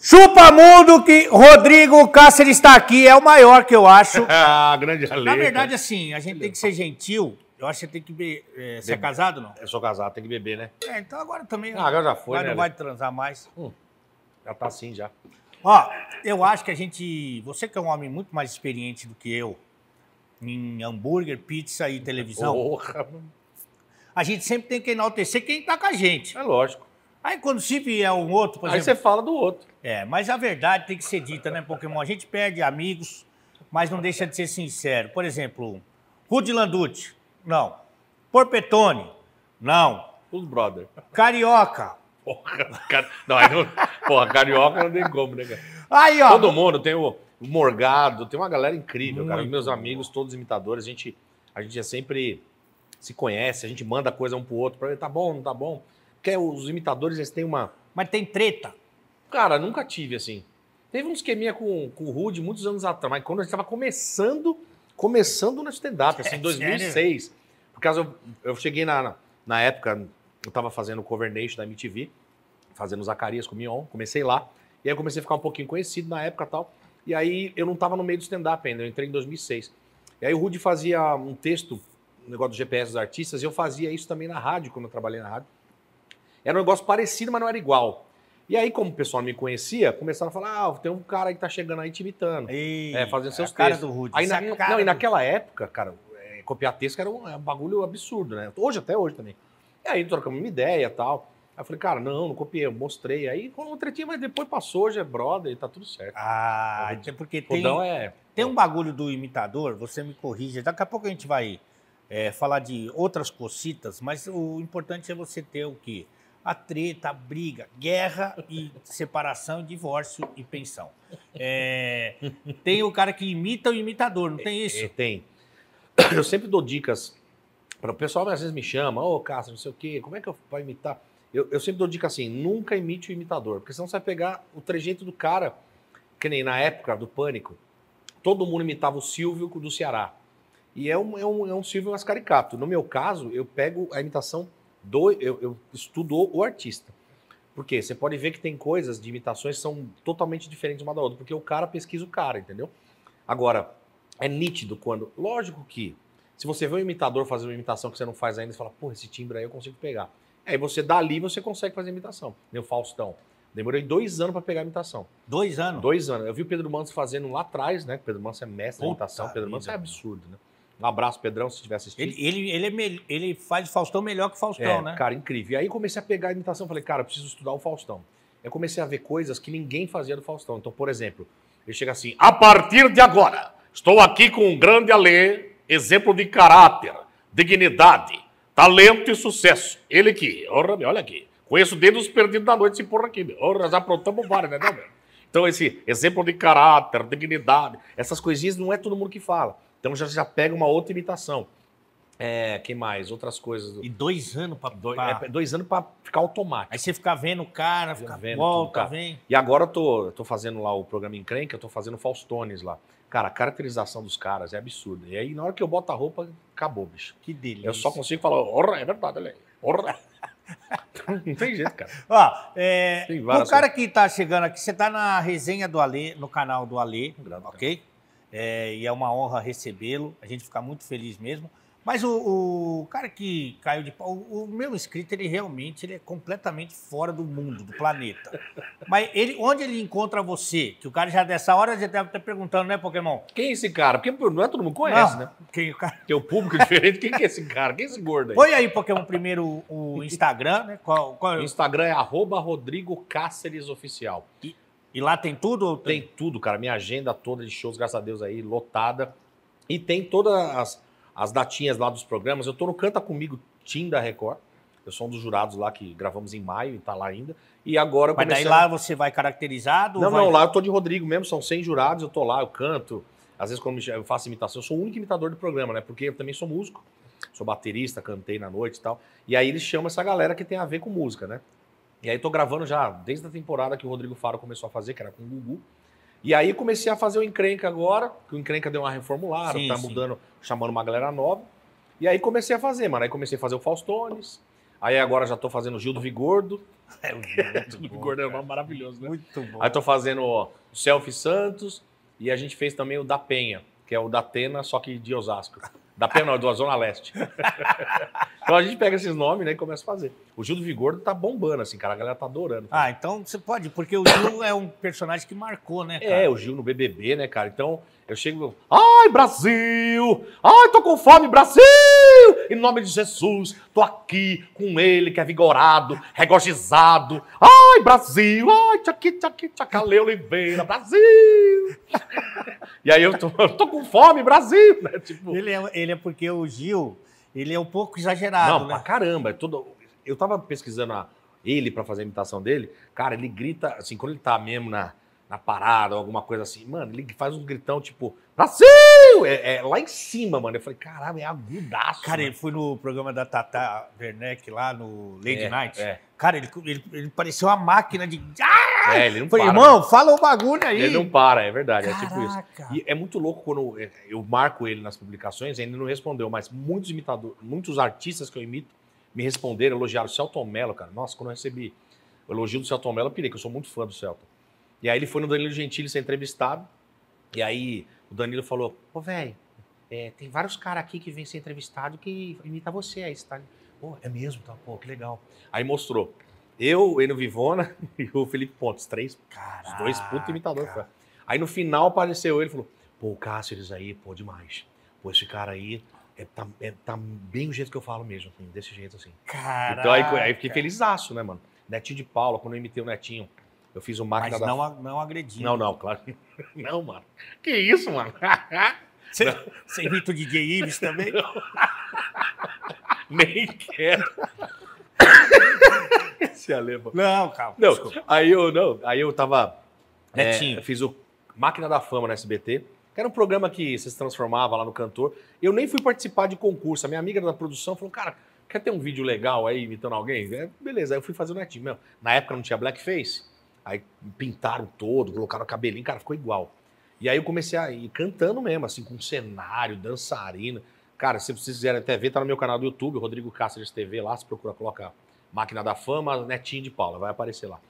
Chupa mundo que Rodrigo Cáceres está aqui, é o maior que eu acho. ah, grande alegria. Na verdade, assim, a gente tem que ser gentil. Eu acho que você tem que. beber. Eh, é, você é casado não? Eu sou casado, tem que beber, né? É, então agora também. Ah, agora já foi. Agora né, não vai transar mais. Hum, já tá assim já. Ó, eu acho que a gente. Você que é um homem muito mais experiente do que eu em hambúrguer, pizza e televisão. Porra. A gente sempre tem que enaltecer quem tá com a gente. É lógico. Aí quando se vier um outro, por Aí exemplo. Aí você fala do outro. É, mas a verdade tem que ser dita, né, Pokémon? A gente perde amigos, mas não deixa de ser sincero. Por exemplo, Rudy Landucci, não. Porpetone, não. Os brother. Carioca. Porra, car... não, não... Porra, carioca não tem como, né, cara? Aí, ó. Todo mundo tem o Morgado, tem uma galera incrível, Muito cara. Meus amigos, todos imitadores, a gente, a gente é sempre se conhece, a gente manda coisa um pro outro, pra ver, tá bom, não tá bom. Porque os imitadores, eles têm uma. Mas tem treta. Cara, nunca tive assim. Teve um esqueminha com, com o Rude muitos anos atrás, mas quando a gente estava começando, começando no stand-up, é, assim, em 2006. Sério? Por causa, eu, eu cheguei na, na época, eu estava fazendo o Cover Nation da MTV, fazendo Zacarias com o Mion, comecei lá. E aí eu comecei a ficar um pouquinho conhecido na época tal. E aí eu não estava no meio do stand-up ainda, eu entrei em 2006. E aí o Rude fazia um texto, um negócio do GPS dos artistas, e eu fazia isso também na rádio, quando eu trabalhei na rádio. Era um negócio parecido, mas não era igual. E aí, como o pessoal me conhecia, começaram a falar: ah, tem um cara que tá chegando aí te imitando. Ei, é, fazendo seus é cara textos. do Rude. Aí, na, cara não, do... e naquela época, cara, é, copiar texto era um, é um, bagulho absurdo, né? Hoje, até hoje também. E aí trocamos uma ideia e tal. Aí eu falei, cara, não, não copiei, eu mostrei. Aí rolou uma tretinho, mas depois passou, já é brother e tá tudo certo. Ah, então porque tem, é... tem um bagulho do imitador, você me corrige, daqui a pouco a gente vai é, falar de outras cocitas, mas o importante é você ter o que? a treta, a briga, guerra e separação, divórcio e pensão. É, tem o cara que imita o imitador, não tem é, isso? É, tem. Eu sempre dou dicas para o pessoal, às vezes me chama, ô oh, Cássio, não sei o quê, como é que eu vou imitar? Eu, eu sempre dou dica assim, nunca imite o imitador, porque senão você vai pegar o trejeito do cara, que nem na época do Pânico, todo mundo imitava o Silvio do Ceará. E é um, é um, é um Silvio mais caricato. No meu caso, eu pego a imitação do, eu, eu estudo o artista. Porque você pode ver que tem coisas de imitações que são totalmente diferentes uma da outra, porque o cara pesquisa o cara, entendeu? Agora, é nítido quando. Lógico que, se você vê um imitador fazer uma imitação que você não faz ainda, você fala, porra, esse timbre aí eu consigo pegar. Aí você dali você consegue fazer imitação. Meu Faustão. Demorei dois anos para pegar a imitação. Dois anos? Dois anos. Eu vi o Pedro Manso fazendo lá atrás, né? Pedro Manso é mestre Puta em imitação. Pedro Manso é absurdo, né? Um abraço, Pedrão, se estiver assistindo. Ele, ele, ele, é ele faz Faustão melhor que Faustão, é, né? Cara, incrível. E aí comecei a pegar a imitação. Falei, cara, preciso estudar o Faustão. Eu comecei a ver coisas que ninguém fazia do Faustão. Então, por exemplo, ele chega assim: a partir de agora, estou aqui com um grande Alê, exemplo de caráter, dignidade, talento e sucesso. Ele aqui, olha aqui. Conheço desde os perdidos da noite, esse porra aqui. Orra, já aprontamos vários, né, meu? Então, esse exemplo de caráter, dignidade, essas coisinhas não é todo mundo que fala. Então já, já pega uma outra imitação. É, quem mais? Outras coisas. E dois anos para dois, é, dois anos para ficar automático. Aí você fica vendo o cara, fica vendo, volta, cara. Tá. vem. E agora eu tô, eu tô fazendo lá o programa Encrenca, eu tô fazendo Faustones lá. Cara, a caracterização dos caras é absurda. E aí, na hora que eu boto a roupa, acabou, bicho. Que delícia. Eu só consigo falar, orra, é verdade, olha aí. Orra. Não tem jeito, cara. Ó, é, o cara coisas. que tá chegando aqui, você tá na resenha do Alê, no canal do Alê, tá. ok? Cara é, e é uma honra recebê-lo. A gente fica muito feliz mesmo. Mas o, o cara que caiu de pau, o, o, meu inscrito, ele realmente ele é completamente fora do mundo, do planeta. Mas ele, onde ele encontra você? Que o cara já dessa hora já deve estar perguntando, né, Pokémon? Quem é esse cara? Porque não é todo mundo conhece, não, né? Quem é o cara? Tem um público diferente. Quem que é esse cara? Quem é esse gordo aí? Põe aí, Pokémon, primeiro o Instagram, né? Qual, qual... É o Instagram é arroba Rodrigo Cáceres Oficial. E... E lá tem tudo? Tem, tem tudo, cara. Minha agenda toda de shows, graças a Deus, aí, lotada. E tem todas as, as datinhas lá dos programas. Eu tô no Canta Comigo Tim da Record. Eu sou um dos jurados lá que gravamos em maio e tá lá ainda. E agora. Mas comecei... daí lá você vai caracterizado? Não, vai... não, lá eu tô de Rodrigo mesmo, são 100 jurados, eu tô lá, eu canto. Às vezes, quando eu faço imitação, eu sou o único imitador do programa, né? Porque eu também sou músico, sou baterista, cantei na noite e tal. E aí eles chamam essa galera que tem a ver com música, né? E aí tô gravando já desde a temporada que o Rodrigo Faro começou a fazer, que era com o Gugu. E aí comecei a fazer o Encrenca agora, que o Encrenca deu uma reformulada, sim, tá sim. mudando, chamando uma galera nova. E aí comecei a fazer, mano. Aí comecei a fazer o Faustones. Aí agora já tô fazendo o Gil do é, é Vigordo. É, o Gil do Vigordo é um maravilhoso, né? Muito bom. Aí tô fazendo o Selfie Santos. E a gente fez também o da Penha que é o da Atena, só que de Osasco. Da Pena, não, é da Zona Leste. então a gente pega esses nomes né, e começa a fazer. O Gil do Vigor tá bombando, assim, cara. A galera tá adorando. Cara. Ah, então você pode, porque o Gil é um personagem que marcou, né, é, cara? É, o Gil no BBB, né, cara? Então eu chego. Ai, Brasil! Ai, tô com fome, Brasil! Em nome de Jesus, tô aqui com ele que é vigorado, regozijado. Ai, Brasil! Ai, tchaki, tchaki, tchacalê Oliveira, Brasil! e aí eu tô, eu tô com fome, Brasil! Né? Tipo... Ele, é, ele é porque o Gil, ele é um pouco exagerado. Não, né? pra caramba. É tudo... Eu tava pesquisando a, ele para fazer a imitação dele. Cara, ele grita, assim, quando ele tá mesmo na, na parada ou alguma coisa assim, mano, ele faz um gritão tipo, Brasil! É, é, lá em cima, mano. Eu falei, caralho, é agudaço. Cara, mano. ele foi no programa da Tata Werneck lá no Lady é, Night. É. Cara, ele, ele, ele uma máquina de. Ah! É, ele não falei, para. Irmão, mano. fala o bagulho aí. Ele não para, é verdade. Caraca. É tipo isso. E é muito louco quando eu marco ele nas publicações, ainda não respondeu, mas muitos imitadores, muitos artistas que eu imito me responderam, elogiaram o Celton Mello, cara. Nossa, quando eu recebi o elogio do Celton Mello, eu pirei, que eu sou muito fã do Celton. E aí ele foi no Danilo Gentili ser entrevistado. E aí o Danilo falou, pô, velho, é, tem vários caras aqui que vêm ser entrevistado que imita você aí, tá? Pô, é mesmo, tá? Pô, que legal. Aí mostrou. Eu, o Eno Vivona e o Felipe Pontes, três, Caraca. os dois putos imitadores. Cara. Aí no final apareceu ele e falou, pô, o Cáceres aí, pô, demais. Pô, esse cara aí, é, tá, é, tá bem o jeito que eu falo mesmo, assim, desse jeito assim. Caraca. Então aí, aí fiquei felizaço, né, mano? Netinho de Paula, quando eu imitei o Netinho, eu fiz o máquina Mas não, da... não agredindo. Não, não, claro. Não, mano. Que isso, mano? Você, você imita o DJ Ives também? Não. Nem quero. se alema. Não, calma. Não, aí eu não, aí eu tava é, Netinho. É, fiz o Máquina da Fama na SBT, que era um programa que você se transformava lá no cantor. Eu nem fui participar de concurso. A minha amiga da produção falou: "Cara, quer ter um vídeo legal aí imitando alguém?" É, beleza, aí eu fui fazer o Netinho. mesmo. na época não tinha blackface. Aí pintaram todo, colocaram cabelinho, cara, ficou igual. E aí eu comecei a ir cantando mesmo, assim, com cenário, dançarina. Cara, se vocês quiserem até ver, tá no meu canal do YouTube, Rodrigo Cáceres TV, lá, se procura, coloca Máquina da Fama, Netinho de Paula, vai aparecer lá.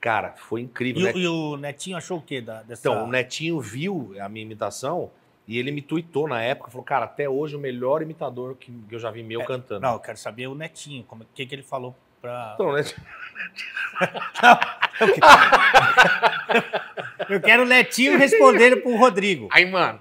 Cara, foi incrível. E, Net... Né? e o Netinho achou o quê da, dessa... Então, o Netinho viu a minha imitação e ele me tweetou na época, falou, cara, até hoje o melhor imitador que eu já vi meu é, cantando. Não, eu quero saber o Netinho, o que, que ele falou Pra... Então, né? eu, quero... o Letinho respondendo pro Rodrigo. Aí, mano,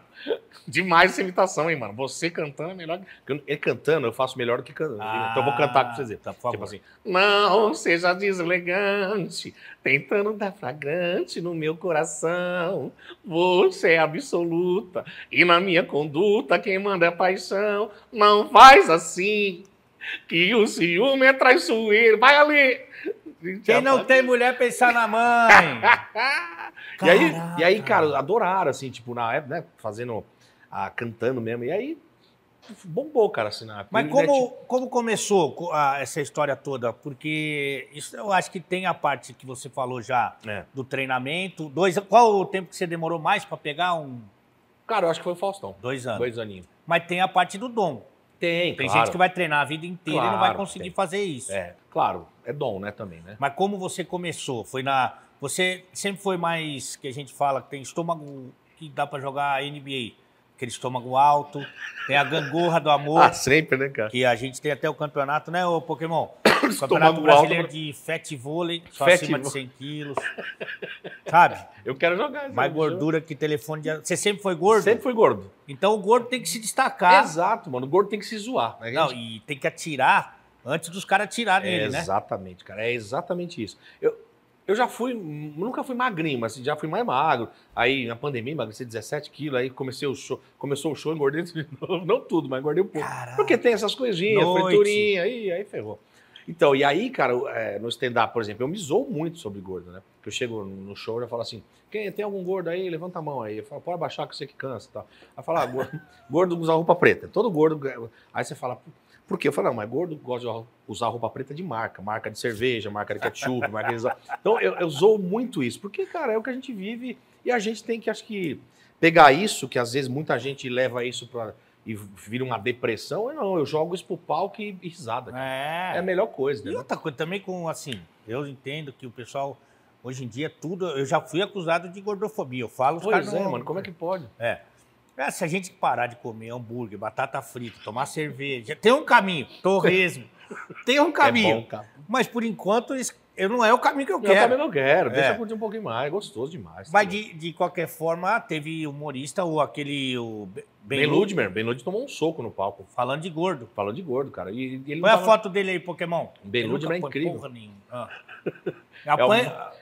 demais essa imitação, hein, mano. Você cantando é melhor. Ele cantando, eu faço melhor do que cantando. Ah, então eu vou cantar pra vocês. Tá, Tipo assim. Não seja deselegante, tentando dar flagrante no meu coração. Você é absoluta, e na minha conduta, quem manda é paixão. Não faz assim, que o ciúme é traiçoeiro. Vai ali! Quem não tem mulher, pensar na mãe. e, aí, e aí, cara, adoraram, assim, tipo, na época, né? Fazendo, ah, cantando mesmo. E aí, bombou, cara, assim, na Mas como, tipo... como começou ah, essa história toda? Porque isso eu acho que tem a parte que você falou já é. do treinamento. Dois, qual o tempo que você demorou mais para pegar um... Cara, eu acho que foi o Faustão. Dois anos. Dois aninhos. Mas tem a parte do dom. Tem, Tem claro. gente que vai treinar a vida inteira claro, e não vai conseguir tem. fazer isso. É, claro, é dom, né, também, né? Mas como você começou? Foi na... Você sempre foi mais, que a gente fala, que tem estômago que dá para jogar NBA aquele estômago alto. Tem a gangorra do amor. Ah, sempre, né, cara? Que a gente tem até o campeonato, né, ô Pokémon? campeonato brasileiro alto, de fat vôlei, só fat acima de 100 quilos. Sabe? Eu quero jogar. Mais gordura jogo. que telefone de... Você sempre foi gordo? Sempre fui gordo. Então o gordo tem que se destacar. Exato, mano. O gordo tem que se zoar. Né, Não, e tem que atirar antes dos caras atirarem é nele, né? Exatamente, cara. É exatamente isso. Eu, eu já fui, nunca fui magrinho, mas já fui mais magro. Aí, na pandemia, emagreci 17 quilos, aí comecei o show, começou o show, engordei de novo. Não tudo, mas engordei um pouco. Caraca. Porque tem essas coisinhas, Noite. friturinha, aí, aí ferrou. Então, e aí, cara, é, no stand-up, por exemplo, eu me zoo muito sobre gordo, né? Porque eu chego no show e falo assim, quem tem algum gordo aí, levanta a mão aí. Eu falo, pode abaixar que você que cansa e tá? tal. Aí fala, ah, gordo, gordo usa roupa preta. Todo gordo... Aí você fala... Porque eu falei, não, mas gordo gosta de usar roupa preta de marca, marca de cerveja, marca de ketchup, marca de... Então eu, eu zoo muito isso, porque, cara, é o que a gente vive e a gente tem que, acho que, pegar isso, que às vezes muita gente leva isso para e vira uma depressão, eu não, eu jogo isso pro palco e risada. É. é. a melhor coisa. Né? E outra coisa, também com, assim, eu entendo que o pessoal, hoje em dia, tudo, eu já fui acusado de gordofobia, eu falo... Pois é, não, mano, como é que pode? É, é, se a gente parar de comer hambúrguer, batata frita, tomar cerveja, tem um caminho, torresmo, tem um caminho. É bom, mas por enquanto eu não é o caminho que eu quero. É o caminho que eu quero, deixa é. eu curtir um pouquinho mais, é gostoso demais. Mas de, de, qualquer forma, teve humorista ou aquele. O ben, ben Ludmer, Ben Ludmer tomou um soco no palco. Falando de gordo. Falando de gordo, cara. E, ele Põe tava... a foto dele aí, Pokémon. Ben Ludmer é incrível. Porra nenhuma. Ah. É, o,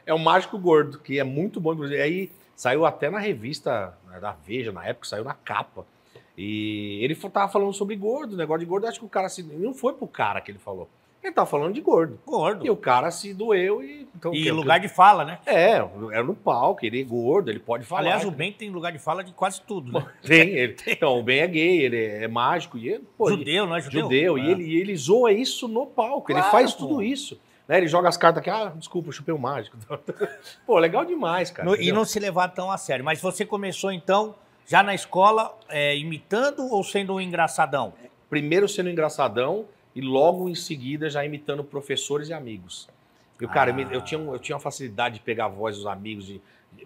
é o mágico gordo, que é muito bom, inclusive. Aí Saiu até na revista né, da Veja, na época, saiu na capa. E ele tava falando sobre gordo, negócio de gordo. Acho que o cara se. Não foi pro cara que ele falou. Ele tava falando de gordo. Gordo. E o cara se doeu e. Então, e que, lugar que... de fala, né? É, era no palco, ele é gordo, ele pode falar. Aliás, o né? Ben tem lugar de fala de quase tudo, né? Tem, ele. Então, o Ben é gay, ele é, é mágico. E ele, pô, judeu, não é judeu? Judeu. É. E ele, ele zoa isso no palco, claro, ele faz pô. tudo isso. Né? Ele joga as cartas aqui, ah, desculpa, chupei o mágico. Pô, legal demais, cara. No, e não se levar tão a sério. Mas você começou, então, já na escola, é, imitando ou sendo um engraçadão? Primeiro sendo engraçadão e logo em seguida já imitando professores e amigos. Eu, cara, eu, eu, ah. tinha, eu tinha uma facilidade de pegar a voz dos amigos. De,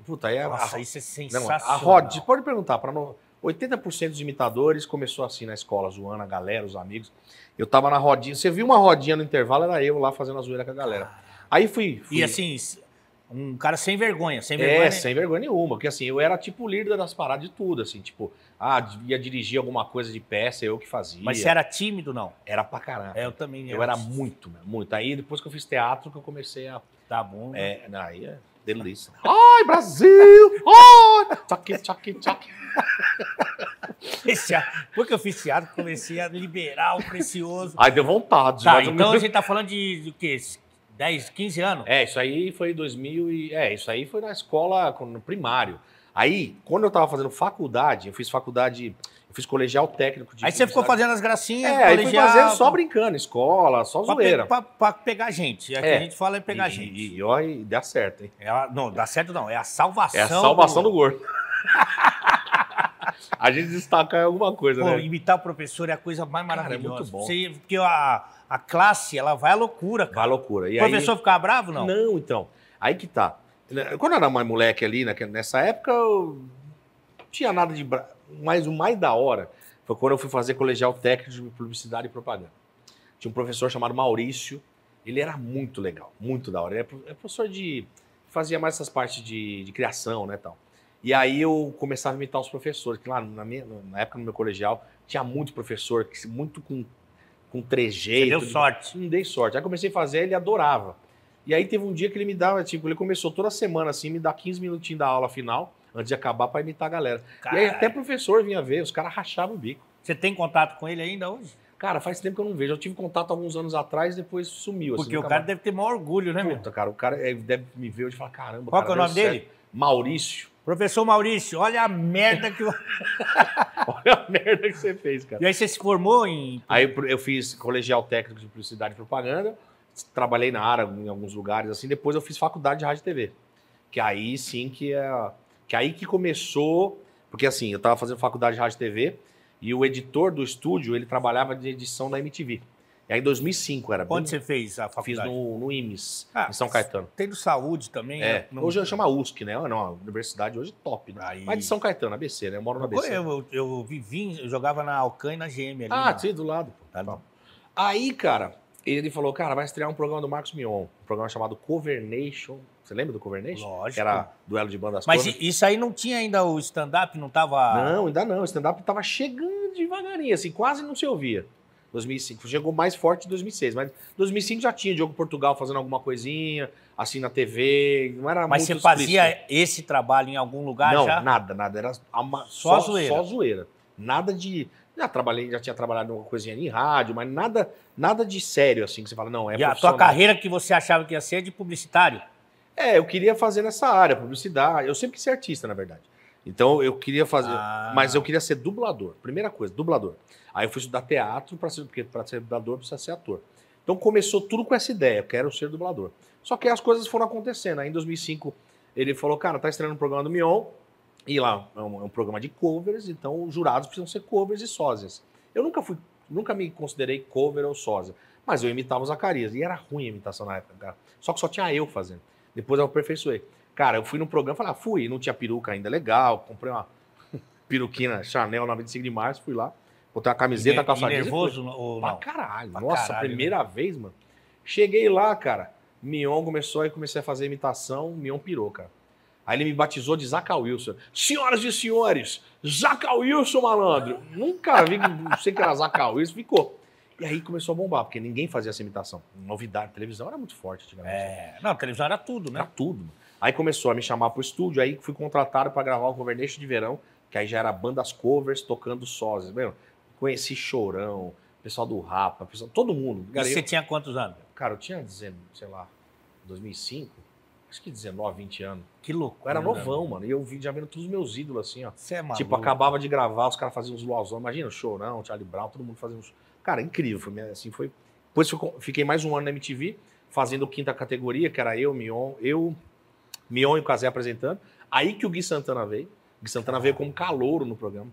puta, era. Nossa, a, isso é sensacional. Não, a Rod, pode perguntar, para 80% dos imitadores começou assim na escola, zoando a galera, os amigos. Eu tava na rodinha. Você viu uma rodinha no intervalo, era eu lá fazendo a zoeira com a galera. Ah. Aí fui. fui. E assim, um cara sem vergonha, sem é, vergonha. É, sem vergonha nenhuma. Porque assim, eu era tipo líder das paradas de tudo, assim, tipo, ah, ia dirigir alguma coisa de peça, eu que fazia. Mas você era tímido, não? Era pra caramba. É, eu também. Eu, eu era muito, muito. Aí depois que eu fiz teatro, que eu comecei a. Tá bom. Né? É, aí é Delícia. Ai, Brasil! Ai! Tchoque, tchoque, tchoque. Esse, que eu comecei a liberar o precioso. Aí deu vontade. Tá, então me... a gente tá falando de, de quê? 10, 15 anos? É, isso aí foi 2000 e... É, isso aí foi na escola, no primário. Aí, quando eu tava fazendo faculdade, eu fiz faculdade eu fiz colegial técnico de. Aí você ficou fazendo as gracinhas. É, aí fui fazendo só brincando, escola, só pra zoeira. Pe pra, pra, pegar gente. É, é. que a é. gente fala é pegar e, gente. E, ó, e dá certo, hein? É, não, dá certo não. É a salvação. É a salvação do, do gordo. a gente destaca alguma coisa, Pô, né? Imitar o professor é a coisa mais maravilhosa. Cara, é muito bom. Você, porque a, a classe, ela vai à loucura, cara. Vai à loucura. E o aí... professor ficava bravo, não? Não, então. Aí que tá. Quando eu era mais moleque ali, nessa época, eu tinha nada de. bravo. Mas o mais da hora foi quando eu fui fazer colegial técnico de publicidade e propaganda. Tinha um professor chamado Maurício, ele era muito legal, muito da hora. Ele é, é professor de. fazia mais essas partes de, de criação, né, tal. E aí eu começava a imitar os professores, que lá na, minha, na época no meu colegial tinha muito professor, que, muito com, com trejeito. Você deu sorte. Não dei sorte. Aí comecei a fazer, ele adorava. E aí teve um dia que ele me dava, tipo, ele começou toda semana assim, me dá 15 minutinhos da aula final, antes de acabar para imitar a galera. Caralho. E aí até professor vinha ver, os caras rachavam o bico. Você tem contato com ele ainda hoje? Cara, faz tempo que eu não vejo. Eu tive contato alguns anos atrás depois sumiu. Assim, Porque assim, o cara mais... deve ter maior orgulho, né, Puta, meu? cara, o cara é, deve me ver hoje e falar, caramba, Qual cara, que é o nome é dele? Maurício. Professor Maurício, olha a merda que olha a merda que você fez, cara. E aí você se formou em... Aí eu fiz colegial técnico de publicidade e propaganda, trabalhei na área em alguns lugares, assim. Depois eu fiz faculdade de rádio e TV. Que aí sim que é que aí que começou, porque assim, eu estava fazendo faculdade de rádio e TV e o editor do estúdio, ele trabalhava de edição da MTV. E aí em 2005 era. Onde bem... você fez a faculdade? Fiz no, no IMES, ah, em São Caetano. Tem do Saúde também? É. é. Não... Hoje eu chamo a USC, né? Não, a universidade hoje é top, né? Aí... Mas de São Caetano, ABC, né? Eu moro na ABC. Eu, é? eu, eu vivi, eu jogava na Alcan e na GM ali. Ah, na... Né? sim, do lado. Tá, tá Aí, cara, ele falou, cara, vai estrear um programa do Marcos Mion. Um programa chamado Covernation você lembra do Covernation? Lógico. Que era duelo de bandas Mas cornas. isso aí não tinha ainda o stand-up, não tava. Não, ainda não. O stand-up tava chegando devagarinho, assim, quase não se ouvia. 2005. Chegou mais forte em 2006, mas 2005 já tinha Diogo Portugal fazendo alguma coisinha, assim na TV, não era Mas você fazia esse trabalho em algum lugar não, já? nada, nada, era uma, só, só zoeira. Só zoeira. Nada de já trabalhei, já tinha trabalhado uma coisinha em rádio, mas nada, nada de sério assim que você fala, não, é E a tua carreira que você achava que ia ser é de publicitário? É, eu queria fazer nessa área, publicidade. Eu sempre quis ser artista, na verdade. Então eu queria fazer, ah. mas eu queria ser dublador. Primeira coisa, dublador. Aí eu fui estudar teatro para ser, porque para ser dublador precisa ser ator. Então começou tudo com essa ideia, eu quero ser dublador. Só que as coisas foram acontecendo. Aí em 2005 ele falou, cara, tá estreando um programa do Mion e lá é um, é um programa de covers, então os jurados precisam ser covers e sósias. Eu nunca fui, nunca me considerei cover ou sósia, mas eu imitava os Zacarias e era ruim a imitação na época, Só que só tinha eu fazendo. Depois eu aperfeiçoei. Cara, eu fui no programa, falei, ah, fui, não tinha peruca ainda, legal, comprei uma peruquina, Chanel na 25 de março, fui lá, botei uma camiseta, e, calça jeans. nervoso depois, ou não? Pra caralho, pra nossa, caralho, primeira mano. Né? vez, mano. Cheguei lá, cara, Mion começou e comecei a fazer imitação, Mion pirou, cara. Aí ele me batizou de Zaca Wilson. Senhoras e senhores, Zaca Wilson, malandro. Nunca vi, não sei que era Zaca Wilson, ficou. E aí começou a bombar, porque ninguém fazia essa imitação. Novidade, televisão era muito forte antigamente. É, não, televisão era tudo, né? Era tudo. Aí começou a me chamar pro estúdio, aí fui contratado para gravar o Governation de Verão, que aí já era bandas covers tocando sozes Meu, conheci Chorão, pessoal do Rapa, pessoal, todo mundo. e você eu... tinha quantos anos? Cara, eu tinha, sei lá, 2005, acho que 19, 20 anos. Que louco. era né, novão, mano. E eu vi, já vendo todos os meus ídolos, assim, ó. Você é tipo, maluco. Tipo, acabava de gravar, os caras faziam uns luauzão. Imagina, Chorão, Charlie Brown, todo mundo fazia uns... Cara, incrível. Assim, foi... Depois fiquei mais um ano na MTV, fazendo quinta categoria, que era eu, Mion, eu, Mion e o Casé apresentando. Aí que o Gui Santana veio. O Gui Santana veio como calouro no programa.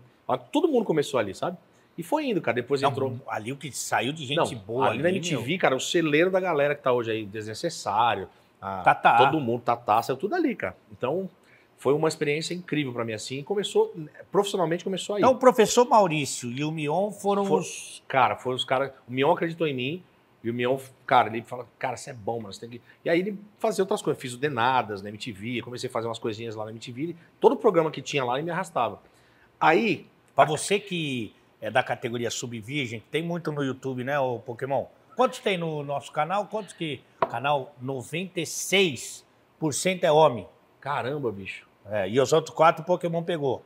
Todo mundo começou ali, sabe? E foi indo, cara. Depois não, entrou. Ali o que saiu de gente não, boa. Ali, ali na MTV, meu. cara, o celeiro da galera que tá hoje aí, desnecessário. A, Todo mundo, Tatá, saiu tudo ali, cara. Então, foi uma experiência incrível para mim assim. Começou profissionalmente começou aí. Então o professor Maurício e o Mion foram For, os cara, foram os caras. O Mion acreditou em mim e o Mion, cara, ele fala, cara, você é bom, mano, você tem que. E aí ele fazia outras coisas, fiz o Denadas na MTV, comecei a fazer umas coisinhas lá na MTV. Todo o programa que tinha lá ele me arrastava. Aí para você que é da categoria subvirgem, que tem muito no YouTube, né, o Pokémon? Quantos tem no nosso canal? Quantos que canal 96% é homem? Caramba, bicho. É, e os outros quatro o Pokémon pegou.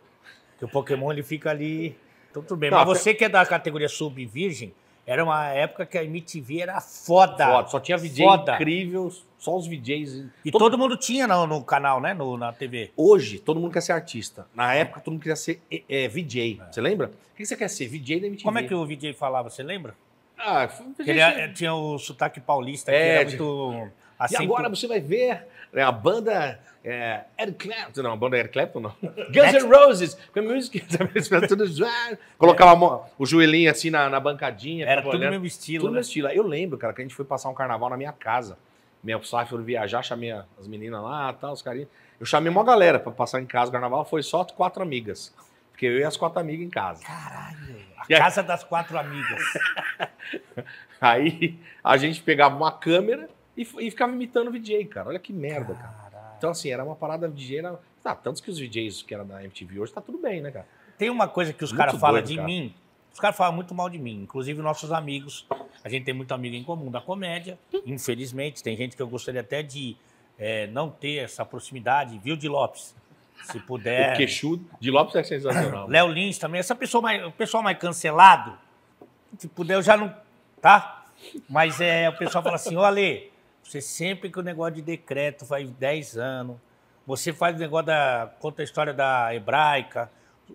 Que o Pokémon ele fica ali. Então tudo bem. Não, Mas você que é da categoria sub-virgem, era uma época que a MTV era foda. Foda, só tinha VJ foda. incrível, só os VJs. E todo, todo mundo tinha no, no canal, né? No, na TV. Hoje, todo mundo quer ser artista. Na época, todo mundo queria ser é, é VJ. É. Você lembra? O que você quer ser? VJ da MTV. Como é que o VJ falava? Você lembra? Ah, VJ... Ele, é é, tinha o sotaque paulista, é, que era muito... Acento... E agora você vai ver né, a banda é, Eric Clapton, não, a banda é Eric Clapton não. Guns N' Roses, com a música é tudo Colocava o joelhinho assim na, na bancadinha. Era tipo, tudo né? no mesmo estilo. Tudo né? mesmo estilo. Eu lembro, cara, que a gente foi passar um carnaval na minha casa. meu pai foi viajar, chamei as meninas lá, tal, os carinhos. Eu chamei uma galera pra passar em casa o carnaval, foi só quatro amigas. Porque eu e as quatro amigas em casa. Caralho! A e casa aí... das quatro amigas. aí a gente pegava uma câmera e, e ficava imitando o VJ, cara. Olha que merda, cara. Caralho. Então, assim, era uma parada VJ. Era... Tá, tantos que os VJs que era da MTV hoje tá tudo bem, né, cara? Tem uma coisa que os caras falam de cara. mim. Os caras falam muito mal de mim, inclusive nossos amigos. A gente tem muito amigo em comum da comédia, infelizmente. Tem gente que eu gostaria até de é, não ter essa proximidade, viu, de Lopes? Se puder. O queixudo de Lopes é sensacional. Léo Lins também, essa pessoa mais, o pessoal mais cancelado, se puder, eu já não. Tá? Mas é, o pessoal fala assim: ô Ale, você sempre que o negócio de decreto faz 10 anos, você faz o negócio da. conta a história da hebraica.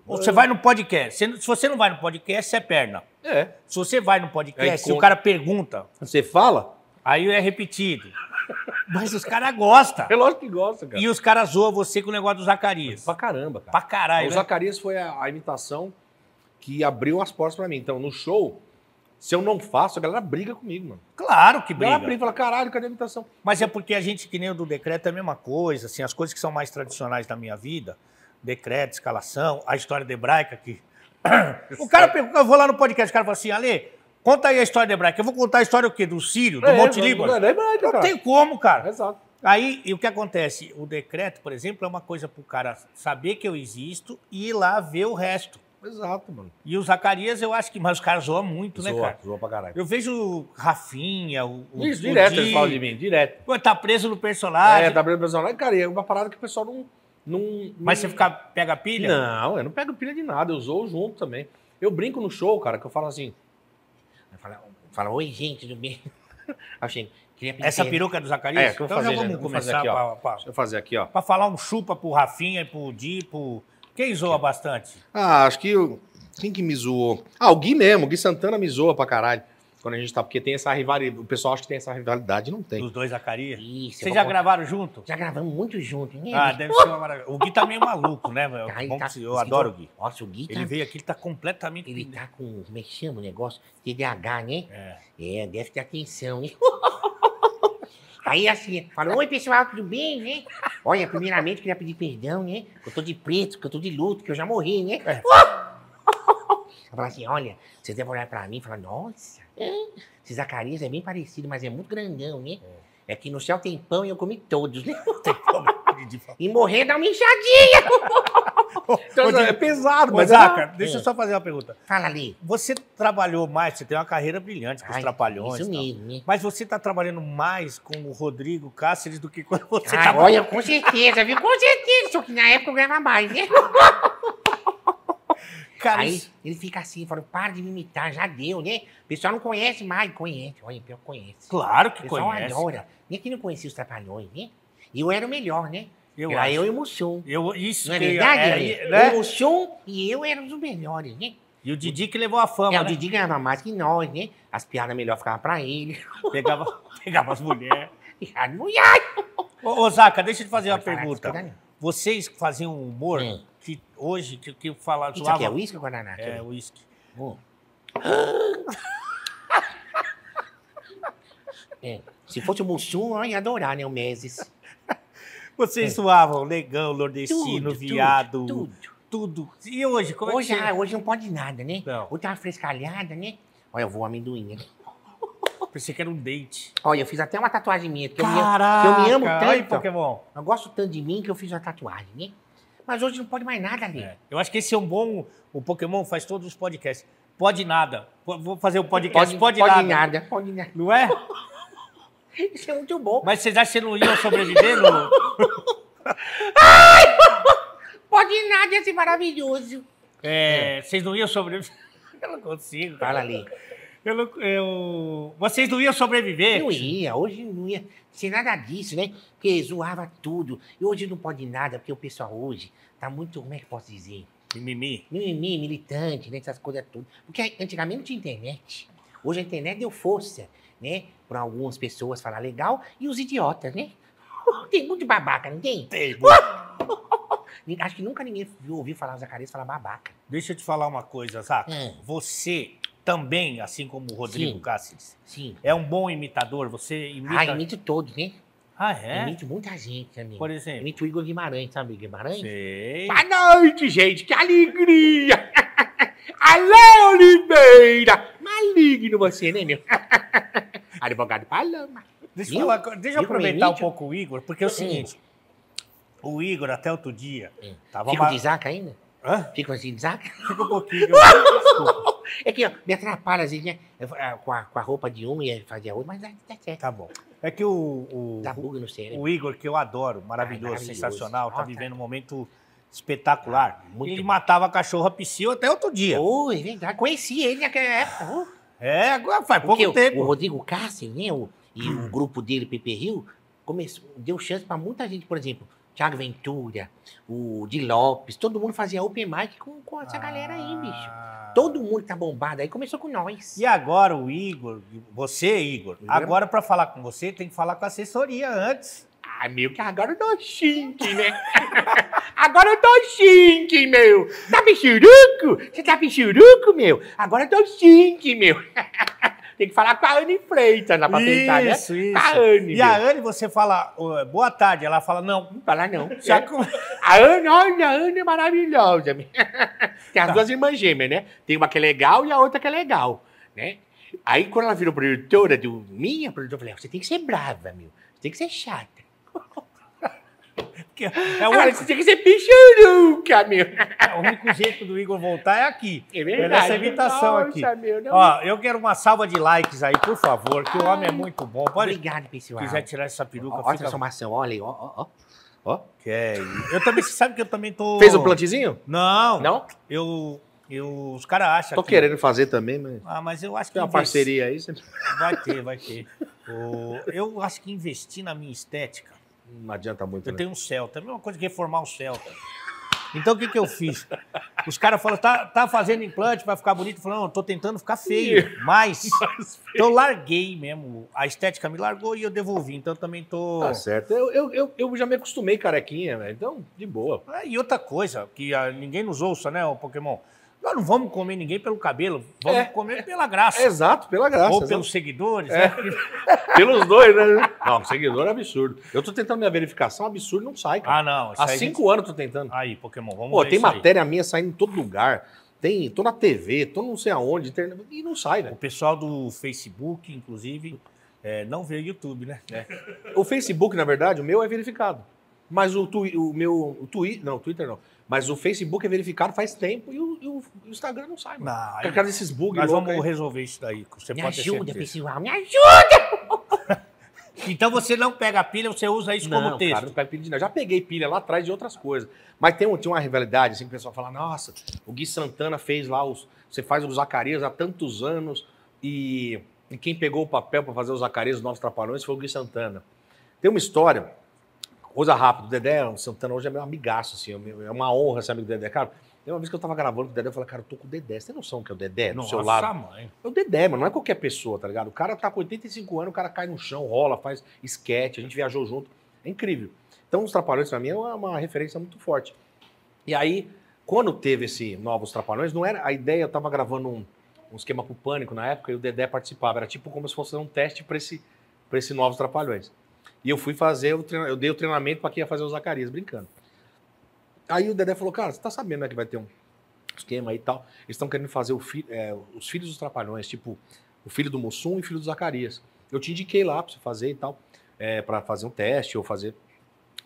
Ou você é. vai no podcast. Se você não vai no podcast, você é perna. É. Se você vai no podcast, se é, o cara pergunta. Você fala? Aí é repetido. Mas os caras gostam. É lógico que gosta, cara. E os caras zoam você com o negócio do Zacarias. Pra caramba, cara. Pra caralho. O né? Zacarias foi a, a imitação que abriu as portas para mim. Então, no show, se eu não faço, a galera briga comigo, mano. Claro que briga. Ela briga, fala, caralho, cadê a imitação? Mas é porque a gente, que nem o do decreto, é a mesma coisa, assim, as coisas que são mais tradicionais da minha vida, decreto, escalação, a história hebraica que... o cara, eu vou lá no podcast, o cara fala assim, Ale, conta aí a história hebraica. Eu vou contar a história o quê? Do Sírio, do é, Monte Líbano? Não, é não tem como, cara. Exato. Aí, e o que acontece? O decreto, por exemplo, é uma coisa para o cara saber que eu existo e ir lá ver o resto. Exato, mano. E o Zacarias, eu acho que. Mas os caras zoam muito, né, zoa, né, cara? Zoa pra caralho. Eu vejo o Rafinha, o. o Isso, o direto, Di, eles falam de mim, direto. Pô, tá preso no personagem. É, tá preso no personagem. Cara, e é uma parada que o pessoal não. não mas não... você fica, pega pilha? Não, eu não pego pilha de nada, eu zoo junto também. Eu brinco no show, cara, que eu falo assim. Fala, oi, gente, tudo bem? Achei. Assim, Essa peruca do Zacarias? É, então fazer, já vamos já, né? começar. Vou fazer aqui, Deixa eu fazer aqui, ó. Pra falar um chupa pro Rafinha, pro Di, pro quem zoa bastante? Ah, acho que. Eu... Quem que me zoou? Ah, o Gui mesmo, o Gui Santana me zoa pra caralho. Quando a gente tá, porque tem essa rivalidade. O pessoal acha que tem essa rivalidade, não tem. Os dois Zacarias. Isso. Vocês já gravaram junto? Já gravamos muito junto. Né? Ah, deve ser uma maravilha. O Gui tá meio maluco, né, velho? Tá, Bom, eu adoro o Gui. Nossa, o Gui Ele tá veio aqui, ele tá completamente... Ele tá com, como é que chama o negócio? TDAH, né? É. É, deve ter atenção, hein? Aí assim, falou, oi pessoal, tudo bem, né? Olha, primeiramente queria pedir perdão, né? Que eu tô de preto, que eu tô de luto, que eu já morri, né? É. Uh! assim, olha, vocês devem olhar pra mim e falar, nossa, hein? É? esse Zacarias é bem parecido, mas é muito grandão, né? É, é que no céu tem pão e eu comi todos, né? e morrer dá uma inchadinha! então, é pesado, mas, é deixa eu só fazer uma pergunta. Fala ali. Você trabalhou mais, você tem uma carreira brilhante com Ai, os Trapalhões. Isso mesmo. Né? Mas você está trabalhando mais com o Rodrigo Cáceres do que quando você ah, olha, com certeza, viu? Com certeza, só que na época eu ganhava mais, né? Cara, Aí isso... ele fica assim, falando, para de me imitar, já deu, né? O pessoal não conhece mais. Conhece, olha, pior conhece. Claro que o pessoal conhece. adora. Nem que não conhecia os Trapalhões, né? E eu era o melhor, né? Eu acho. eu e o Eu, isso Não é verdade? É, né? O Mussum e eu éramos os melhores, né? E o Didi que levou a fama, É, o né? Didi ganhava mais que nós, né? As piadas melhor ficavam pra ele. Pegava, pegava as mulheres. e mulheres! Ô, ô, Zaca, deixa eu te fazer uma pergunta. Vocês faziam um humor Hum. que hoje, que, que falar falava... Isso aqui é uísque ou guaraná? É, uísque. Hum. É, Se fosse o Mussum, eu ia adorar, né? O Meses. Vocês é. zoavam negão, nordestino, tudo, viado. Tudo, tudo. E hoje, como hoje, é que... Ah, hoje não pode nada, né? Não. Hoje tá uma frescalhada, né? Olha, eu vou amendoim, né? Pensei que era um date. Olha, eu fiz até uma tatuagem minha. Que Caraca! Eu me, que eu me amo tanto. Ai, Pokémon. Eu gosto tanto de mim que eu fiz uma tatuagem, né? Mas hoje não pode mais nada, né? É. Eu acho que esse é um bom... O Pokémon faz todos os podcasts. Pode nada. Vou fazer um podcast. Pode, pode, pode nada. nada. Pode nada. Não é? Isso é muito bom. Mas vocês acham que não iam sobreviver, Lulu? Ai! Pode nada esse maravilhoso. É, vocês não iam sobreviver. Eu não consigo. Fala ali. Eu, não, eu... Vocês não iam sobreviver? Não ia, hoje não ia Sem nada disso, né? Porque zoava tudo. E hoje não pode nada, porque o pessoal hoje tá muito, como é que posso dizer? Mimimi. Mimimi, militante, né? Essas coisas todas. Porque antigamente não tinha internet. Hoje a internet deu força né? Por algumas pessoas falar legal, e os idiotas, né? Tem muito babaca, não tem? Tem. Acho que nunca ninguém ouviu falar o Zacarias falar babaca. Deixa eu te falar uma coisa, Zaca. Hum. Você também, assim como o Rodrigo Sim. Cáceres, Sim. é um bom imitador? Você imita... Ah, imito todos, né? Ah, é? Imito muita gente, também. Por exemplo? Imito o Igor Guimarães, sabe Guimarães? Sei. Boa noite, gente, que alegria! Alô, Oliveira! maligno você, né, meu? Advogado Paloma. Deixa eu, falar, deixa eu é aproveitar um pouco o Igor, porque é o seguinte. O Igor, até outro dia. Tava Fico uma... de Isaac ainda? Hã? Fico assim de Isaac? Fica um pouquinho. é que ó, me atrapalha, assim, né? Ah, com a, com a roupa de um e é fazer a outra, mas tá certo. Tá bom. É que o. o, o, o Igor, que eu adoro, maravilhoso, maravilhoso. sensacional, tá, tá vivendo um momento espetacular. Muito ele bom. matava a cachorra até outro dia. Oh, Conheci ele naquela época. É, agora faz pouco tempo. O Rodrigo Cássio, né, o, e hum. o grupo dele, Pepe Rio, começou, deu chance para muita gente, por exemplo, Tiago Ventura, o Di Lopes, todo mundo fazia open mic com, com essa ah. galera aí, bicho. Ah. Todo mundo tá bombado aí, começou com nós. E agora o Igor, você, Igor, Igor? agora para falar com você tem que falar com a assessoria antes. Ah, meu, que agora eu tô chique, né? agora eu tô chique, meu. Tá pichuruco? Você tá pichuruco, meu? Agora eu tô chique, meu. Tem que falar com a Anne Freitas lá pra isso, tentar, né? Isso, isso. A Anne. E meu. a Anne, você fala, boa tarde, ela fala, não. Não fala não. Já é. com... a Anne, olha, a Anne é maravilhosa. Tem as tá. duas irmãs gêmeas, né? Tem uma que é legal e a outra que é legal, né? Aí quando ela virou produtora do minha produtora, eu falei, ah, você tem que ser brava, meu. Você tem que ser chata. É, é o Cara, único... você tinha que ser é, o único jeito do Igor voltar é aqui. É verdade. Essa evitação é aqui. não... Ó, eu quero uma salva de likes aí, por favor, que o homem é muito bom. Pode... Obrigado, pessoal. Se quiser tirar essa peruca, ó, fica... Olha essa somação, olha aí, ó, ó, ó. Eu também, você sabe que eu também tô... Fez um plantezinho? Não. Não? Eu... Eu, os caras acham. Tô que... querendo fazer também, mas. Ah, mas eu acho que. Tem uma parceria aí? Você... Vai ter, vai ter. o... Eu acho que investir na minha estética não adianta muito. Eu né? tenho um Celta, é a mesma coisa que reformar um Celta. Então o que, que eu fiz? Os caras falaram, tá, tá fazendo implante para ficar bonito? Eu falei, não, tô tentando ficar feio, mas, então eu larguei mesmo. A estética me largou e eu devolvi, então eu também tô... Tá certo. Eu, eu, eu, eu já me acostumei carequinha, né? Então, de boa. Ah, e outra coisa, que ah, ninguém nos ouça, né, o Pokémon? Nós não vamos comer ninguém pelo cabelo, vamos é. comer pela graça. É, exato, pela graça. Ou exato. pelos seguidores. É. Né? Pelos dois, né? Não, seguidor é absurdo. Eu tô tentando minha verificação, absurdo não sai, cara. Ah, não. Há cinco gente... anos tô tentando. Aí, Pokémon, vamos Pô, tem matéria aí. minha saindo em todo lugar. Tem, tô na TV, tô não sei aonde, internet, e não sai, né? O pessoal do Facebook, inclusive, é, não vê YouTube, né? É. O Facebook, na verdade, o meu é verificado. Mas o, tui, o meu. O Twitter. não, o Twitter não. Mas o Facebook é verificado faz tempo e o, e o Instagram não sai, Não, Por causa desses bugs Mas vamos aí. resolver isso daí. Você me pode ajuda, pessoal, me ajuda! então você não pega pilha, você usa isso não, como texto. Cara, não pego pilha de nada. Já peguei pilha lá atrás de outras coisas. Mas tem, tem uma rivalidade, assim, que o pessoal fala, nossa, o Gui Santana fez lá os. Você faz o Zacarias há tantos anos e, e quem pegou o papel para fazer o Zacarias os Novos Trapalhões foi o Gui Santana. Tem uma história Coisa rápida, o Dedé o é Santana hoje é meu amigaço, assim, é, é uma honra ser amigo do Dedé. Cara, uma vez que eu tava gravando com o Dedé, eu falei, cara, eu tô com o Dedé. Você tem noção que é o Dedé do seu lado? Mãe. É o Dedé, mano. Não é qualquer pessoa, tá ligado? O cara tá com 85 anos, o cara cai no chão, rola, faz esquete, a gente viajou junto. É incrível. Então, os Trapalhões, pra mim, é uma referência muito forte. E aí, quando teve esse Novos Trapalhões, não era. A ideia, eu tava gravando um, um esquema pro pânico na época e o Dedé participava. Era tipo como se fosse um teste para esse, esse Novos Trapalhões. E eu fui fazer o eu dei o treinamento para quem ia fazer o Zacarias, brincando. Aí o Dedé falou, cara, você tá sabendo né, que vai ter um esquema aí e tal. Eles estão querendo fazer fi, é, os filhos dos trapalhões, tipo o filho do Mussum e o filho do Zacarias. Eu te indiquei lá para você fazer e tal, é, para fazer um teste ou fazer.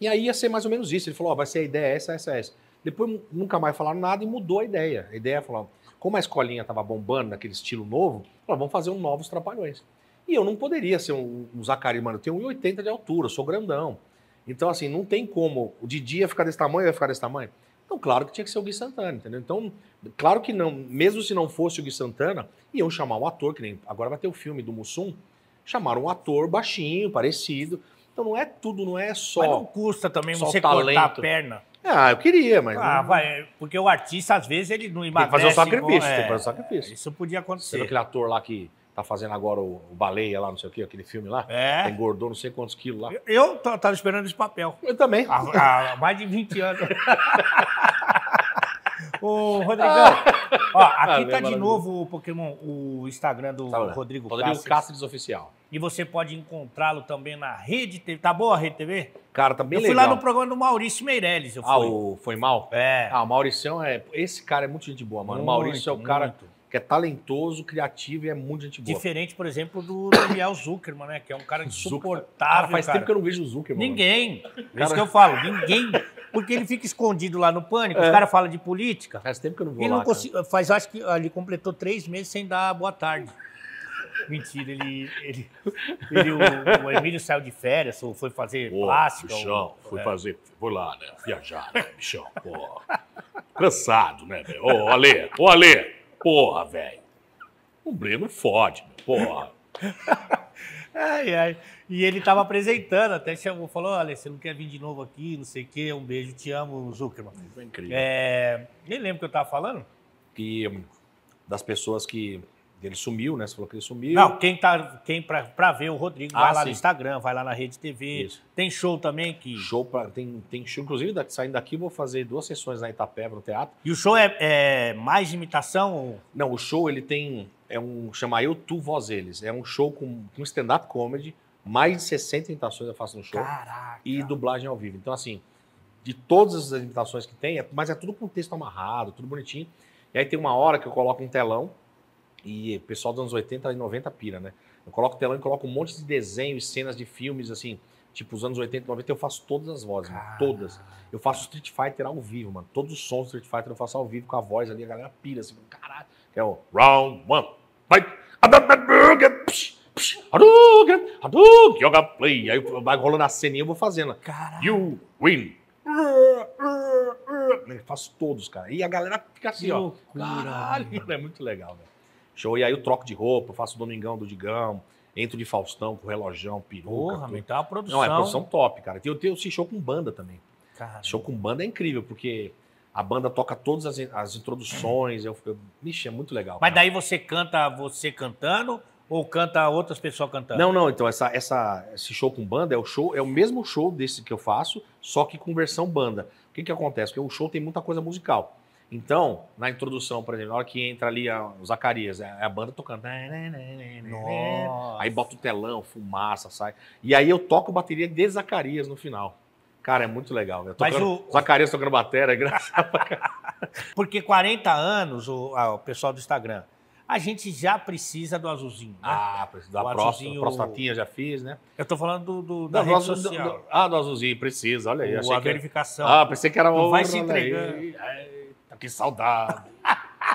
E aí ia ser mais ou menos isso. Ele falou, vai ser a ideia essa, essa, essa. Depois nunca mais falaram nada e mudou a ideia. A ideia é falou como a escolinha estava bombando naquele estilo novo, vamos fazer um Novos Trapalhões. E eu não poderia ser um, um Zacarias, mano. Eu tenho 1,80 de altura, sou grandão. Então, assim, não tem como. O Didi ia ficar desse tamanho, ia ficar desse tamanho. Então, claro que tinha que ser o Gui Santana, entendeu? Então, claro que não. Mesmo se não fosse o Gui Santana, iam chamar um ator, que nem agora vai ter o filme do Mussum. chamar um ator baixinho, parecido. Então, não é tudo, não é só. Mas não custa também você talento. cortar a perna. Ah, eu queria, mas. Ah, não... vai, porque o artista, às vezes, ele não imagina Tem que fazer um sacrifício, é, tem que fazer um é, sacrifício. Isso podia acontecer. sendo aquele ator lá que tá fazendo agora o, o Baleia lá, não sei o quê, aquele filme lá. É. Engordou não sei quantos quilos lá. Eu tava esperando esse papel. Eu também. Há, há mais de 20 anos. Ô, Rodrigão, ah. ó, aqui ah, tá de novo o Pokémon, o Instagram do tá Rodrigo, Rodrigo Cáceres. Oficial. E você pode encontrá-lo também na Rede TV. Tá boa a Rede TV? Cara, tá bem eu legal. Eu fui lá no programa do Maurício Meirelles. Eu ah, fui. Ah, o Foi Mal? É. Ah, o Mauricião é... Esse cara é muito gente boa, mano. Muito, o Maurício é o cara... Muito que é talentoso, criativo e é muito gente boa. Diferente, por exemplo, do Daniel Zuckerman, né? Que é um cara insuportável. Cara, faz cara. tempo que eu não vejo o Zuckerman. Ninguém. Cara... É isso que eu falo, ninguém. Porque ele fica escondido lá no pânico, é. cara fala de política. Faz tempo que eu não vou ele lá. Não Faz, acho que ele completou três meses sem dar boa tarde. Mentira, ele. ele, ele o, o, Emílio saiu de férias, ou foi fazer Pô, plástica. Bichão, ou, foi é. fazer. Foi lá, né? Viajar, né, bichão? Pô. Cansado, né, velho? Ô, Ale, ô, Ale! Porra, velho. O breno é fode, porra. ai, ai. E ele tava apresentando, até chamou, falou: olha, você não quer vir de novo aqui, não sei o quê, um beijo, te amo, Zuckerman. Foi incrível. É, nem lembro o que eu tava falando. Que hum, das pessoas que ele sumiu, né? Você falou que ele sumiu. Não, quem tá quem para ver é o Rodrigo ah, vai lá sim. no Instagram, vai lá na Rede TV. Isso. Tem show também que show para tem tem show inclusive da, saindo daqui vou fazer duas sessões na Itapeva no teatro. E o show é, é mais de imitação? Não, o show ele tem é um chama eu tu voz eles. É um show com, com stand-up comedy, mais de 60 imitações eu faço no show Caraca. e dublagem ao vivo. Então assim de todas as imitações que tem, é, mas é tudo com texto amarrado, tudo bonitinho. E aí tem uma hora que eu coloco um telão e o pessoal dos anos 80 e 90 pira, né? Eu coloco o telão e coloco um monte de desenhos, cenas de filmes, assim, tipo os anos 80 e 90, eu faço todas as vozes, mano, todas. Eu faço Street Fighter ao vivo, mano. Todos os sons do Street Fighter eu faço ao vivo com a voz ali, a galera pira, assim, caralho. Que é o round one, fight, Hadouken, Hadouken, Yoga Play. Aí vai rolando a ceninha, eu vou fazendo. Caralho. You win. Eu faço todos, cara. E a galera fica assim, que ó. Loucura, caralho, mano. é muito legal, velho. Show. E aí eu troco de roupa, faço o Domingão do Digão, entro de Faustão com relojão, peruca. Porra, meu, tá produção. Não, é produção top, cara. Eu tenho esse show com banda também. Cara. Show com banda é incrível, porque a banda toca todas as, as introduções. Eu, eu, vixe, é muito legal. Mas cara. daí você canta você cantando ou canta outras pessoas cantando? Não, não. Então, essa, essa, esse show com banda é o show, é o mesmo show desse que eu faço, só que com versão banda. O que, que acontece? Porque o show tem muita coisa musical. Então, na introdução, por exemplo, na hora que entra ali a, o Zacarias, a, é, é a banda tocando. Nossa. Aí bota o telão, fumaça, sai. E aí eu toco bateria de Zacarias no final. Cara, é muito legal. Eu né? tocando, Mas o... Zacarias tocando bateria, é engraçado pra caralho. Porque 40 anos, o, ah, o pessoal do Instagram, a gente já precisa do azulzinho. Né? Ah, precisa da azulzinho... prostatinha já fiz, né? Eu tô falando do, do da, da rede social. Do, do, ah, do azulzinho, precisa, olha aí. O, a que... verificação. Ah, pensei que era o Não vai se entregando. Aí. É que saudade.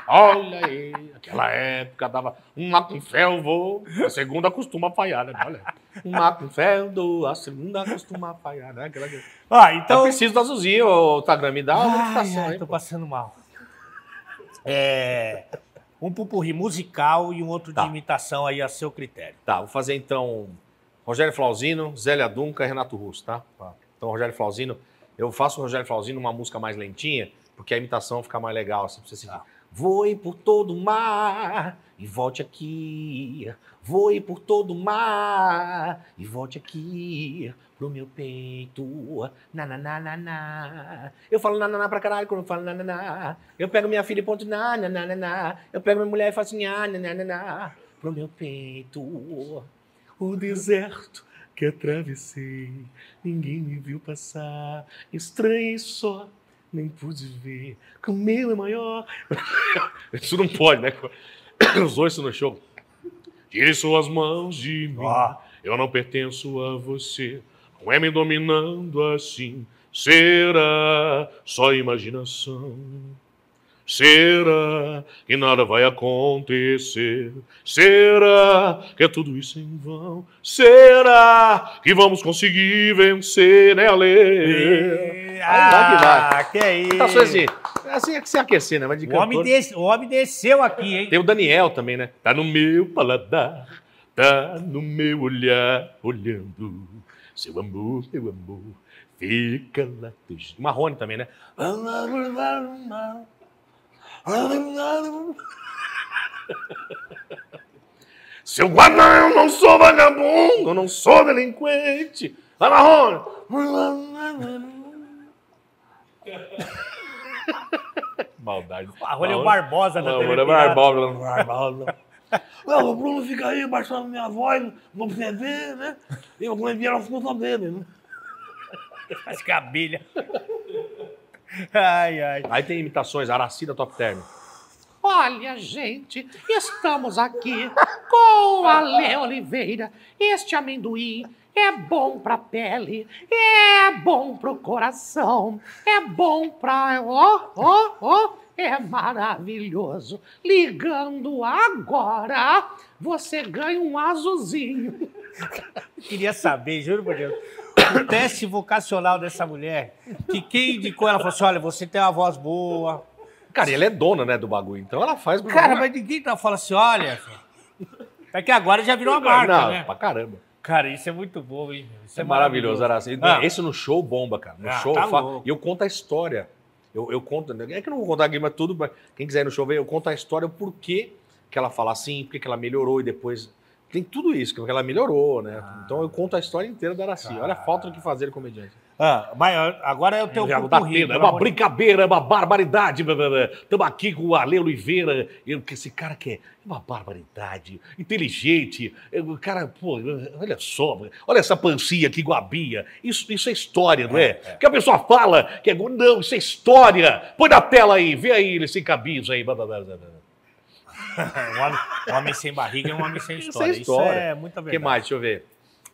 Olha aí, aquela época dava um mato com vou. a segunda costuma falhar, né? Olha, mato com do, a segunda costuma falhar, né? Aquela... Ah, então... Eu preciso da Zuzinha, ô Tagram, me dá uma notificação aí. Tô pô. passando mal. É... Um pupurri musical e um outro tá. de imitação aí a seu critério. Tá, vou fazer então Rogério Flauzino, Zélia Dunca e Renato Russo, tá? tá? Então, Rogério Flauzino, eu faço o Rogério Flauzino uma música mais lentinha, porque a imitação fica mais legal. Você precisa assim, ah. voe por todo o mar e volte aqui. Voe por todo o mar e volte aqui pro meu peito. Na, na, na, na, na. Eu falo na, na, na pra caralho quando eu falo na, na, na. Eu pego minha filha e ponto na, na, na, na, na. Eu pego minha mulher e faço assim, na, na, na, na. Pro meu peito. O deserto que atravessei, ninguém me viu passar, estranho e só nem pude ver, que o meu é maior. Isso não pode, né? Os dois no show. Tire suas mãos de mim, ah. eu não pertenço a você. Não é me dominando assim, será só imaginação. Será que nada vai acontecer? Será que é tudo isso em vão? Será que vamos conseguir vencer, né, Ale? É. Ah, ah que é isso. Tá, é assim é que se aquecer, né? Mas de o, homem o homem desceu aqui, hein? Tem o Daniel também, né? Tá no meu paladar, tá no meu olhar, olhando. Seu amor, meu amor, fica lá. Marrone também, né? Seu guarda, eu não sou vagabundo, eu não sou delinquente. Vai, Marrone! Maldade. A ah, Rolha Barbosa na TV. Rolha Barbosa. Barbosa. Não, o Bruno fica aí baixando minha voz, não precisa né? E o Glenn Vieira ficou sabendo, né? As cabilhas. Ai, ai. Aí tem imitações, Aracida Top Term. Olha, gente, estamos aqui com a Lé Oliveira, este amendoim é bom pra pele, é bom pro coração, é bom pra. Ó, ó, ó, é maravilhoso. Ligando agora, você ganha um azulzinho. Queria saber, juro por Deus. O teste vocacional dessa mulher, que quem indicou ela falou assim: olha, você tem uma voz boa. Cara, e ela é dona, né, do bagulho, então ela faz. Cara, mas ninguém tá, fala assim: olha. É que agora já virou uma marca. Não, né? pra caramba. Cara, isso é muito bom, hein? Isso é, é maravilhoso, maravilhoso. Araci. Ah. Esse no show bomba, cara. No ah, show. Tá eu E eu conto a história. Eu, eu conto. Né? É que eu não vou contar aqui, mas tudo. Mas quem quiser ir no show ver, eu conto a história, o porquê que ela fala assim, porque que ela melhorou e depois. Tem tudo isso, porque ela melhorou, né? Ah. Então eu conto a história inteira da Araci. Olha a falta do que fazer comediante. Ah, mas agora é o teu currículo. É uma brincadeira, é uma barbaridade. Estamos aqui com o Ale Oliveira, esse cara que é uma barbaridade, inteligente. O é cara, pô, olha só, olha essa pancinha aqui, guabia. Isso, isso é história, não é? é? é. Que a pessoa fala que é. Não, isso é história. Põe na tela aí, vê aí ele sem camisa aí. um, homem, sem barriga é um homem sem história. Isso é, história. Isso é muita verdade. O que mais? Deixa eu ver.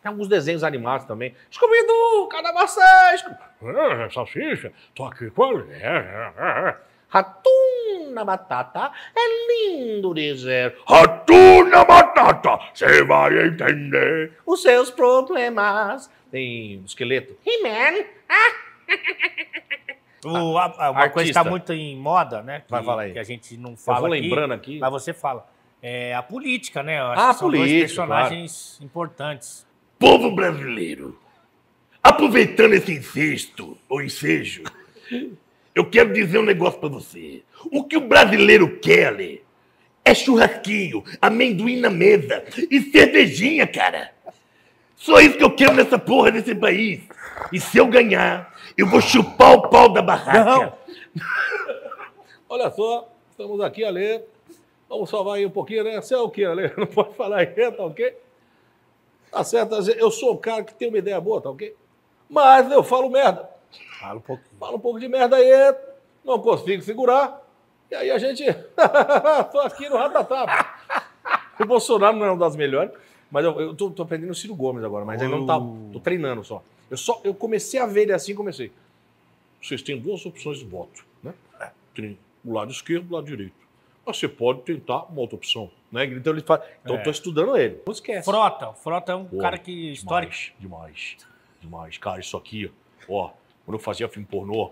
Tem alguns desenhos animados também. Scooby-Doo, cada é, salsicha, tô aqui com a... É, é, ratuna batata é lindo dizer. ratuna batata, você vai entender os seus problemas. Tem um esqueleto. He-Man. Ah. uma coisa que está muito em moda, né? Que, vai falar aí. Que a gente não fala. Eu vou lembrando aqui. aqui. Mas você fala. É a política, né? Eu acho ah, que são política, dois personagens claro. importantes povo brasileiro, aproveitando esse incesto ou ensejo, eu quero dizer um negócio para você. O que o brasileiro quer, Ale, é churrasquinho, amendoim na mesa e cervejinha, cara. Só isso que eu quero nessa porra desse país. E se eu ganhar, eu vou chupar o pau da barraca. Olha só, estamos aqui, Ale. Vamos salvar aí um pouquinho, né? Você é o quê, Ale? Não pode falar aí, tá ok? Tá certo? Eu sou um cara que tem uma ideia boa, tá ok? Mas eu falo merda. Fala um pouquinho. um pouco de merda aí, não consigo segurar. E aí a gente. tô aqui no ratatá. o Bolsonaro não é uma das melhores, mas eu, eu tô, tô aprendendo o Ciro Gomes agora, mas ainda não tá. Tô treinando só. Eu, só, eu comecei a ver ele assim, comecei. Vocês têm duas opções de voto, né? É. Tem o lado esquerdo e o lado direito. Mas você pode tentar uma outra opção. Né? Então ele fala, então é. tô estudando ele. Não esquece. Frota, Frota é um cara que é histórico. Demais, demais, demais. Cara, isso aqui, ó, quando eu fazia filme pornô,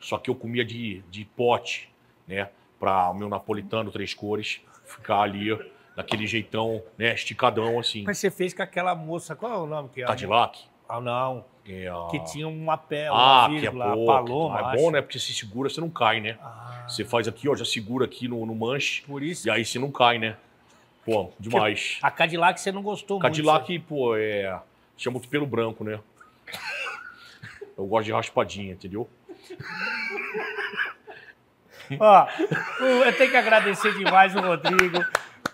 só que eu comia de, de pote, né? Para o meu napolitano, três cores, ficar ali, daquele jeitão, né? Esticadão assim. Mas você fez com aquela moça, qual é o nome que é? Cadillac. Ah, não. É, que tinha uma pérola, ah, vírgula, que é boa, paloma. Que, então ah, é bom, né? Porque você segura, você não cai, né? Ah. Você faz aqui, ó, já segura aqui no, no manche. Por isso. E aí você não cai, né? Pô, demais. A Cadillac você não gostou Cadillac, muito. Cadillac, né? pô, é. Tinha muito pelo branco, né? Eu gosto de raspadinha, entendeu? Ó, eu tenho que agradecer demais o Rodrigo.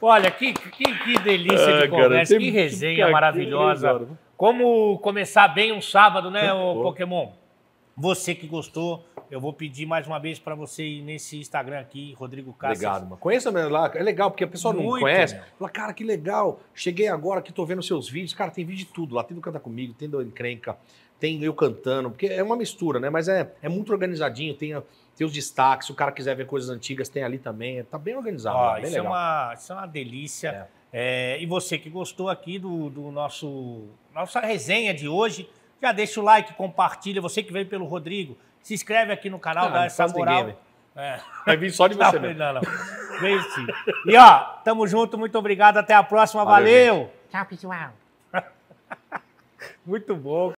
Olha, que, que, que delícia ah, de conversa, né, cara, que resenha maravilhosa. Como começar bem um sábado, né, o Pokémon? Você que gostou, eu vou pedir mais uma vez para você ir nesse Instagram aqui, Rodrigo Cássio. Obrigado, mano. Conheça mesmo lá. É legal, porque a pessoa não conhece. Meu. Fala, cara, que legal. Cheguei agora aqui, tô vendo seus vídeos. Cara, tem vídeo de tudo. Lá tem do Canta Comigo, tem do Encrenca, tem eu cantando, porque é uma mistura, né? Mas é, é muito organizadinho, tem, tem os destaques, se o cara quiser ver coisas antigas, tem ali também. É, tá bem organizado. Ó, bem isso, é legal. É uma, isso é uma delícia. É. É, e você que gostou aqui do, do nosso nossa resenha de hoje, já deixa o like, compartilha. Você que veio pelo Rodrigo, se inscreve aqui no canal, ah, não, dá essa moral. é. Vai vir só de você. Não, mesmo. não, não. Vem sim. E ó, tamo junto, muito obrigado. Até a próxima. Valeu! valeu. Tchau, pessoal. muito bom.